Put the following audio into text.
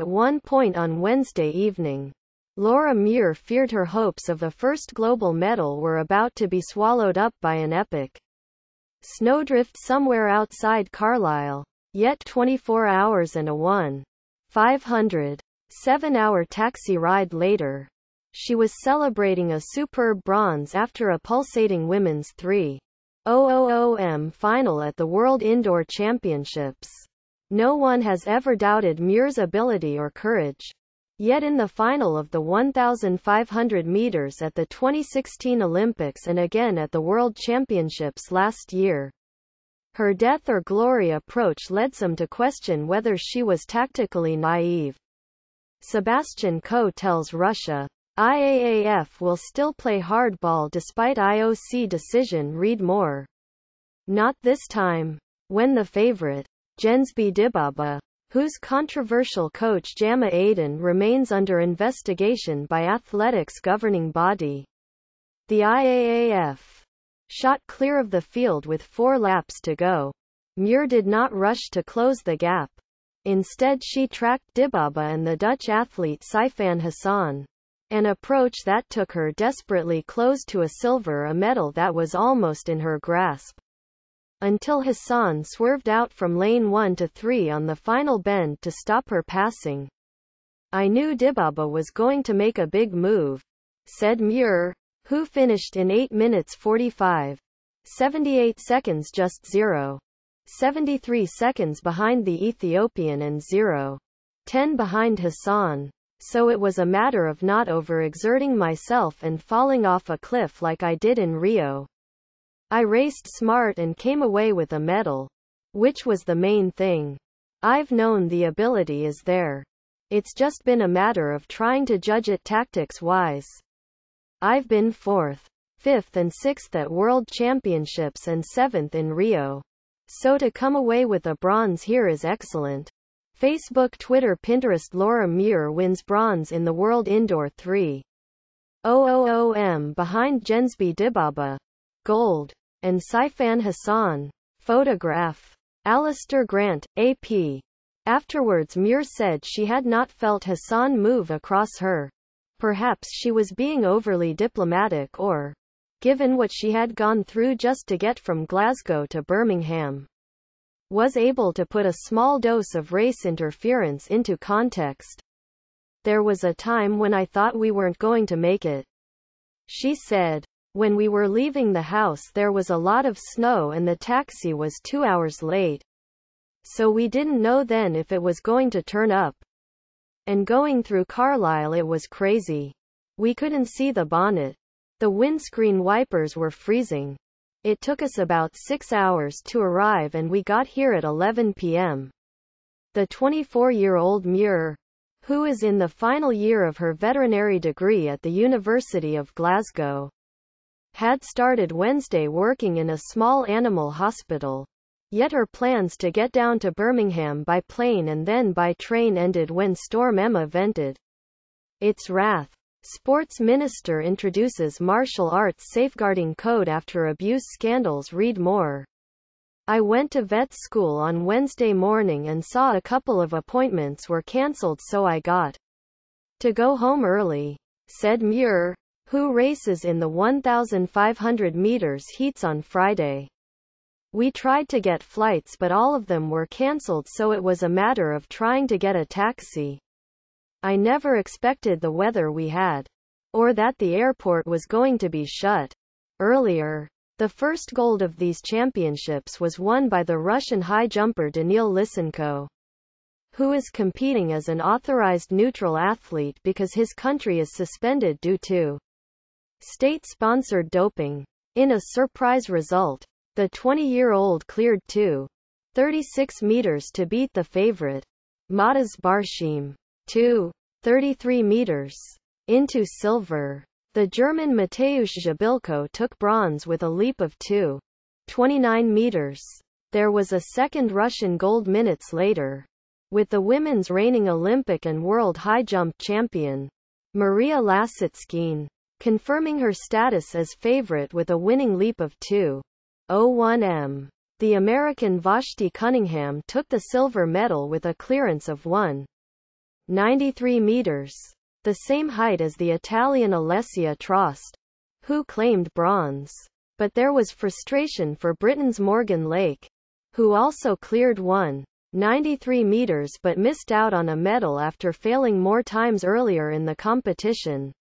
At one point on Wednesday evening, Laura Muir feared her hopes of the first global medal were about to be swallowed up by an epic snowdrift somewhere outside Carlisle. Yet 24 hours and a 1. 500. Seven-hour taxi ride later, she was celebrating a superb bronze after a pulsating women's 3. 000m final at the World Indoor Championships. No one has ever doubted Muir's ability or courage. Yet in the final of the 1,500 meters at the 2016 Olympics and again at the World Championships last year, her death or glory approach led some to question whether she was tactically naive. Sebastian Coe tells Russia, IAAF will still play hardball despite IOC decision read more. Not this time. When the favorite Jensby Dibaba, whose controversial coach Jama Aden remains under investigation by athletics governing body. The IAAF shot clear of the field with four laps to go. Muir did not rush to close the gap. Instead she tracked Dibaba and the Dutch athlete Saifan Hassan. An approach that took her desperately close to a silver a medal that was almost in her grasp until Hassan swerved out from lane 1 to 3 on the final bend to stop her passing. I knew Dibaba was going to make a big move, said Muir, who finished in 8 minutes 45. 78 seconds just 0. 73 seconds behind the Ethiopian and 0. 10 behind Hassan. So it was a matter of not overexerting myself and falling off a cliff like I did in Rio. I raced smart and came away with a medal, which was the main thing. I've known the ability is there. It's just been a matter of trying to judge it tactics wise. I've been fourth, fifth, and sixth at World Championships and seventh in Rio. So to come away with a bronze here is excellent. Facebook Twitter Pinterest Laura Muir wins bronze in the World Indoor 3. 000M behind Jensby Dibaba. Gold and Saifan Hassan. Photograph. Alistair Grant, AP. Afterwards Muir said she had not felt Hassan move across her. Perhaps she was being overly diplomatic or, given what she had gone through just to get from Glasgow to Birmingham, was able to put a small dose of race interference into context. There was a time when I thought we weren't going to make it. She said, when we were leaving the house there was a lot of snow and the taxi was two hours late. So we didn't know then if it was going to turn up. And going through Carlisle it was crazy. We couldn't see the bonnet. The windscreen wipers were freezing. It took us about 6 hours to arrive and we got here at 11 p.m. The 24-year-old Muir, who is in the final year of her veterinary degree at the University of Glasgow, had started Wednesday working in a small animal hospital. Yet her plans to get down to Birmingham by plane and then by train ended when Storm Emma vented its wrath. Sports Minister introduces martial arts safeguarding code after abuse scandals read more. I went to vet school on Wednesday morning and saw a couple of appointments were cancelled so I got to go home early, said Muir who races in the 1,500 meters heats on Friday. We tried to get flights but all of them were cancelled so it was a matter of trying to get a taxi. I never expected the weather we had. Or that the airport was going to be shut. Earlier, the first gold of these championships was won by the Russian high jumper Danil Lysenko, who is competing as an authorized neutral athlete because his country is suspended due to state-sponsored doping. In a surprise result, the 20-year-old cleared 2.36 meters to beat the favorite, Matas Barshim, 2.33 meters, into silver. The German Mateusz Zabilko took bronze with a leap of 2.29 meters. There was a second Russian gold minutes later, with the women's reigning Olympic and world high jump champion, Maria Lasitskine confirming her status as favorite with a winning leap of 2.01 m. The American Vashti Cunningham took the silver medal with a clearance of 1.93 meters, the same height as the Italian Alessia Trost, who claimed bronze. But there was frustration for Britain's Morgan Lake, who also cleared 1.93 meters but missed out on a medal after failing more times earlier in the competition.